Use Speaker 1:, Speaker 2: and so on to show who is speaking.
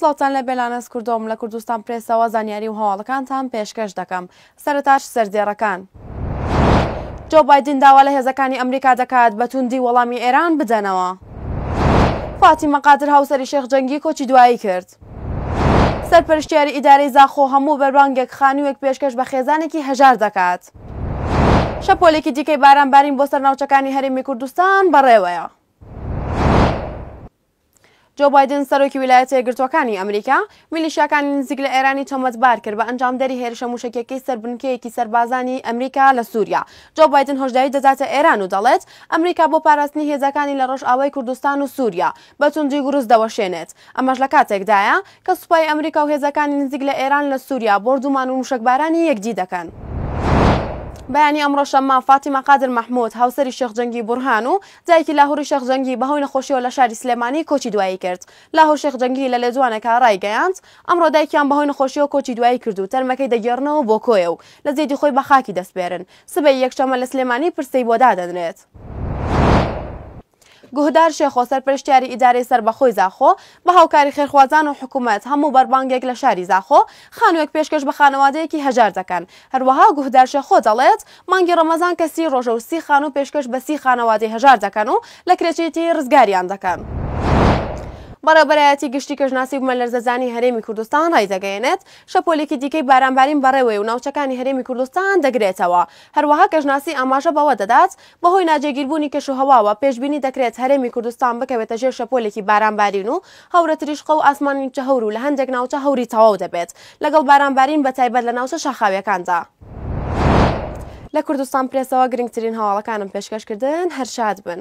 Speaker 1: سلاوتان لە بێلانەس کوردۆم لە کوردستان پرێسەوە زانیاری و هەواڵەکانتان پێشکەش دەکەم سەرتاش سەردێڕەکان. جۆ بایدن داوا لە هێزەکانی ئەمریکا دەکات بە توندی وەڵامی ئێران بدەنەوە. فاتی مەقاتر هاوسری شێخ جەنگی کۆچی دوایی کرد. سەرپەرشتیاری ئیدارەی زاخۆ هەموو بەربانگێک خانووێک پێشکەش بە خێزانێکی هەژار دەکات. شەپۆلێکی دیکەی بارانبارین بۆ سەرناوچەکانی هەرمی کوردستان بەڕێوەیە. جۆ بادن سەرۆکی ویلایەت یەگرتوەکانی ئەمریکا میلیشیەکان نزیک لە ئێرانی تۆمەتبار کرد بە ئەنجام دەری هێرشە موشکەکەی سربنکەیەکی سربازانی ئەمریکا لە سووریا جۆ بادن هۆشدایی دەداتە ئێران و دەڵێت ئەمریکا بۆ پاراستنی هێزەکانی لە ڕۆژئاوای کوردستان و سووریا بە تونجی گروست دەوەشێنێت ئەمەش لە کاتێکدایە کە سوپای ئەمریکا و هێزەکانی نزیک لە ئێران لە سووریا بردومان و مشکبارانی یەکدی دەکەن. بەیانی ئەمڕۆ شەمما فاتیمە قادر مەحموود هاوسری شێخجەنگی بورهان و دایکی لاهوری شێخجەنگی بەهۆی نەخۆشیەوە لە شاری سلێمانی کۆچی دوایی کرد لاهور شێخجەنگی لە لێدوانەکە ڕایگەیاند ئەمڕۆ دایکیان بەهۆی نەخۆشیەوە کۆچی دوایی کرد و تەرمەکەی دەگەڕنەوە بۆ کۆیە و لە زێدی خۆی بە خاکی دەسپێرن سبەی یەکشەمە لە سلێمانی پرسەی بۆ دادەدرێت. گوهدار شێخۆ سەرپشتیاری ئیدارەی سربەخۆی زاخۆ بە هاوکاری خێرخوازان و حکوومەت هەموو بەربانگێک لە شاری زاخۆ خانوێک پێشکەش بە خانەوادەیەکی هەژار دەکەن هەروەها گوهدار شێخۆ دەڵێت مانگی ڕەمەزان کەسی ڕۆژە و سی خان و پێشکەش بە سی خانەوادەی هەژار دەکەن و لە کرێچێتی ڕزگاریان دەکەن. بەڕێبەرایەتی گشتی کەژناسی بمە لەرزەزانی هەرێمی کوردستان ڕایدەگەێنێت شەپۆلێکی دیکەی بارانبارین بەڕێوێ و ناوچەکانی هەرێمی کوردستان دەگرێتەوە هەروەها کەژناسی ئاماژە بەوە دەدات بەهۆی ناجێگیربوونی کەشوهواوە پێشببینی دەکرێت هەرێمی کوردستان بکەوێتە ژێ شەپۆلێکی بارانبارین و هەورە تریشقە و ئاسمانی چە هەور و لە هەندێک ناوچە هەوری تەواو دەبێت لەگەڵ بارانبارین بە تایبەت لە ناوچە شاخاویەکاندا. لە کوردستان پرێسەوە گرنگترین هەواڵەکانم پێشکەشکردن هەرشاد بن.